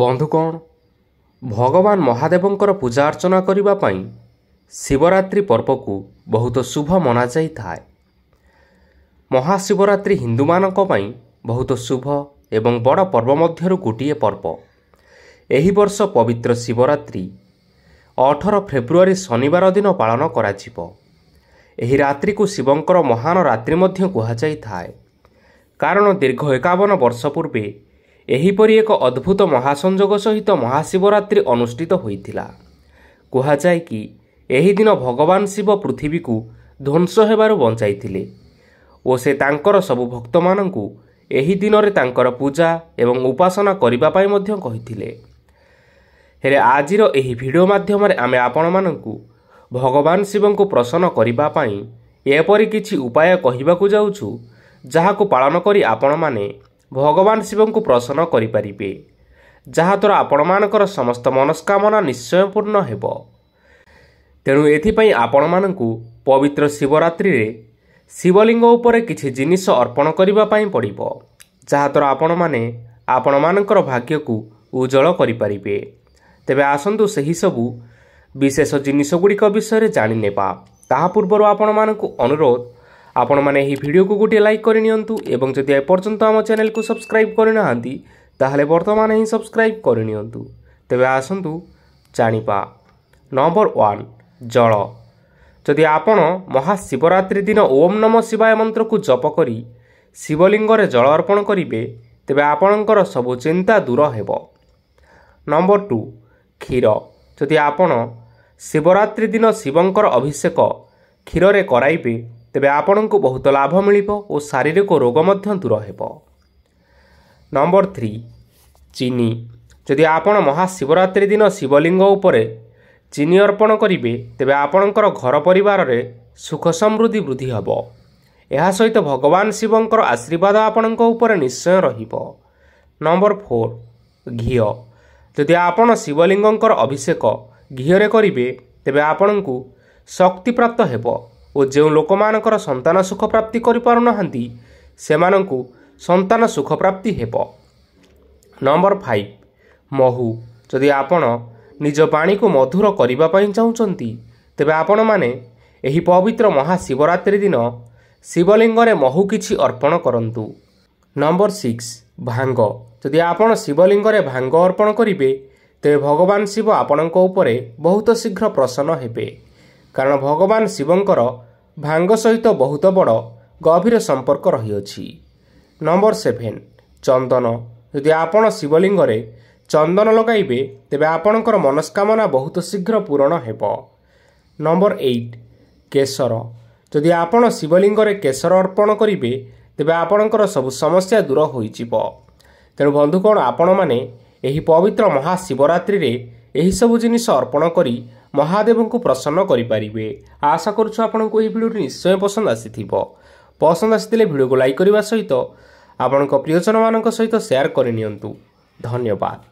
ବନ୍ଧୁ କ'ଣ ଭଗବାନ ମହାଦେବଙ୍କର ପୂଜା ଅର୍ଚ୍ଚନା କରିବା ପାଇଁ ଶିବରାତ୍ରି ପର୍ବକୁ ବହୁତ ଶୁଭ ମନାଯାଇଥାଏ ମହାଶିବରାତ୍ରି ହିନ୍ଦୁମାନଙ୍କ ପାଇଁ ବହୁତ ଶୁଭ ଏବଂ ବଡ଼ ପର୍ବ ମଧ୍ୟରୁ ଗୋଟିଏ ପର୍ବ ଏହି ବର୍ଷ ପବିତ୍ର ଶିବରାତ୍ରି ଅଠର ଫେବୃଆରୀ ଶନିବାର ଦିନ ପାଳନ କରାଯିବ ଏହି ରାତ୍ରିକୁ ଶିବଙ୍କର ମହାନ ରାତ୍ରି ମଧ୍ୟ କୁହାଯାଇଥାଏ କାରଣ ଦୀର୍ଘ ଏକାବନ ବର୍ଷ ପୂର୍ବେ ଏହିପରି ଏକ ଅଦ୍ଭୁତ ମହାସଂଯୋଗ ସହିତ ମହାଶିବରାତ୍ରି ଅନୁଷ୍ଠିତ ହୋଇଥିଲା କୁହାଯାଏ କି ଏହି ଦିନ ଭଗବାନ ଶିବ ପୃଥିବୀକୁ ଧ୍ୱଂସ ହେବାରୁ ବଞ୍ଚାଇଥିଲେ ଓ ସେ ତାଙ୍କର ସବୁ ଭକ୍ତମାନଙ୍କୁ ଏହି ଦିନରେ ତାଙ୍କର ପୂଜା ଏବଂ ଉପାସନା କରିବା ପାଇଁ ମଧ୍ୟ କହିଥିଲେ ହେଲେ ଆଜିର ଏହି ଭିଡ଼ିଓ ମାଧ୍ୟମରେ ଆମେ ଆପଣମାନଙ୍କୁ ଭଗବାନ ଶିବଙ୍କୁ ପ୍ରସନ୍ନ କରିବା ପାଇଁ ଏପରି କିଛି ଉପାୟ କହିବାକୁ ଯାଉଛୁ ଯାହାକୁ ପାଳନ କରି ଆପଣମାନେ ଭଗବାନ ଶିବଙ୍କୁ ପ୍ରସନ୍ନ କରିପାରିବେ ଯାହାଦ୍ୱାରା ଆପଣମାନଙ୍କର ସମସ୍ତ ମନସ୍କାମନା ନିଶ୍ଚୟ ପୂର୍ଣ୍ଣ ହେବ ତେଣୁ ଏଥିପାଇଁ ଆପଣମାନଙ୍କୁ ପବିତ୍ର ଶିବରାତ୍ରିରେ ଶିବଲିଙ୍ଗ ଉପରେ କିଛି ଜିନିଷ ଅର୍ପଣ କରିବା ପାଇଁ ପଡ଼ିବ ଯାହାଦ୍ୱାରା ଆପଣମାନେ ଆପଣମାନଙ୍କର ଭାଗ୍ୟକୁ ଉଜ୍ଜଳ କରିପାରିବେ ତେବେ ଆସନ୍ତୁ ସେହିସବୁ ବିଶେଷ ଜିନିଷଗୁଡ଼ିକ ବିଷୟରେ ଜାଣିନେବା ତାହା ପୂର୍ବରୁ ଆପଣମାନଙ୍କୁ ଅନୁରୋଧ ଆପଣମାନେ ଏହି ଭିଡ଼ିଓକୁ ଗୋଟିଏ ଲାଇକ୍ କରିନିଅନ୍ତୁ ଏବଂ ଯଦି ଏପର୍ଯ୍ୟନ୍ତ ଆମ ଚ୍ୟାନେଲକୁ ସବସ୍କ୍ରାଇବ୍ କରିନାହାନ୍ତି ତାହେଲେ ବର୍ତ୍ତମାନ ହିଁ ସବସ୍କ୍ରାଇବ୍ କରିନିଅନ୍ତୁ ତେବେ ଆସନ୍ତୁ ଜାଣିବା ନମ୍ବର ୱାନ୍ ଜଳ ଯଦି ଆପଣ ମହାଶିବରାତ୍ରି ଦିନ ଓମ୍ ନମ ଶିବାୟ ମନ୍ତ୍ରକୁ ଜପ କରି ଶିବଲିଙ୍ଗରେ ଜଳ ଅର୍ପଣ କରିବେ ତେବେ ଆପଣଙ୍କର ସବୁ ଚିନ୍ତା ଦୂର ହେବ ନମ୍ବର ଟୁ କ୍ଷୀର ଯଦି ଆପଣ ଶିବରାତ୍ରି ଦିନ ଶିବଙ୍କର ଅଭିଷେକ କ୍ଷୀରରେ କରାଇବେ ତେବେ ଆପଣଙ୍କୁ ବହୁତ ଲାଭ ମିଳିବ ଓ ଶାରୀରିକ ରୋଗ ମଧ୍ୟ ଦୂର ହେବ ନମ୍ବର ଥ୍ରୀ ଚିନି ଯଦି ଆପଣ ମହାଶିବରାତ୍ରି ଦିନ ଶିବଲିଙ୍ଗ ଉପରେ ଚିନି ଅର୍ପଣ କରିବେ ତେବେ ଆପଣଙ୍କର ଘର ପରିବାରରେ ସୁଖ ସମୃଦ୍ଧି ବୃଦ୍ଧି ହେବ ଏହା ସହିତ ଭଗବାନ ଶିବଙ୍କର ଆଶୀର୍ବାଦ ଆପଣଙ୍କ ଉପରେ ନିଶ୍ଚୟ ରହିବ ନମ୍ବର ଫୋର୍ ଘିଅ ଯଦି ଆପଣ ଶିବଲିଙ୍ଗଙ୍କର ଅଭିଷେକ ଘିଅରେ କରିବେ ତେବେ ଆପଣଙ୍କୁ ଶକ୍ତିପ୍ରାପ୍ତ ହେବ ଓ ଯେଉଁ ଲୋକମାନଙ୍କର ସନ୍ତାନ ସୁଖ ପ୍ରାପ୍ତି କରିପାରୁନାହାନ୍ତି ସେମାନଙ୍କୁ ସନ୍ତାନ ସୁଖ ପ୍ରାପ୍ତି ହେବ ନମ୍ବର ଫାଇଭ୍ ମହୁ ଯଦି ଆପଣ ନିଜ ପାଣିକୁ ମଧୁର କରିବା ପାଇଁ ଚାହୁଁଛନ୍ତି ତେବେ ଆପଣମାନେ ଏହି ପବିତ୍ର ମହାଶିବରାତ୍ରି ଦିନ ଶିବଲିଙ୍ଗରେ ମହୁ କିଛି ଅର୍ପଣ କରନ୍ତୁ ନମ୍ବର ସିକ୍ସ ଭାଙ୍ଗ ଯଦି ଆପଣ ଶିବଲିଙ୍ଗରେ ଭାଙ୍ଗ ଅର୍ପଣ କରିବେ ତେବେ ଭଗବାନ ଶିବ ଆପଣଙ୍କ ଉପରେ ବହୁତ ଶୀଘ୍ର ପ୍ରସନ୍ନ ହେବେ କାରଣ ଭଗବାନ ଶିବଙ୍କର ଭାଙ୍ଗ ସହିତ ବହୁତ ବଡ଼ ଗଭୀର ସମ୍ପର୍କ ରହିଅଛି ନମ୍ବର ସେଭେନ୍ ଚନ୍ଦନ ଯଦି ଆପଣ ଶିବଲିଙ୍ଗରେ ଚନ୍ଦନ ଲଗାଇବେ ତେବେ ଆପଣଙ୍କର ମନସ୍କାମନା ବହୁତ ଶୀଘ୍ର ପୂରଣ ହେବ ନମ୍ବର ଏଇଟ୍ କେଶର ଯଦି ଆପଣ ଶିବଲିଙ୍ଗରେ କେଶର ଅର୍ପଣ କରିବେ ତେବେ ଆପଣଙ୍କର ସବୁ ସମସ୍ୟା ଦୂର ହୋଇଯିବ ତେଣୁ ବନ୍ଧୁକଣ ଆପଣମାନେ ଏହି ପବିତ୍ର ମହାଶିବରାତ୍ରିରେ ଏହିସବୁ ଜିନିଷ ଅର୍ପଣ କରି ମହାଦେବଙ୍କୁ ପ୍ରସନ୍ନ କରିପାରିବେ ଆଶା କରୁଛୁ ଆପଣଙ୍କୁ ଏହି ଭିଡ଼ିଓଟି ନିଶ୍ଚୟ ପସନ୍ଦ ଆସିଥିବ ପସନ୍ଦ ଆସିଥିଲେ ଭିଡ଼ିଓକୁ ଲାଇକ୍ କରିବା ସହିତ ଆପଣଙ୍କ ପ୍ରିୟଜନମାନଙ୍କ ସହିତ ସେୟାର କରିନିଅନ୍ତୁ ଧନ୍ୟବାଦ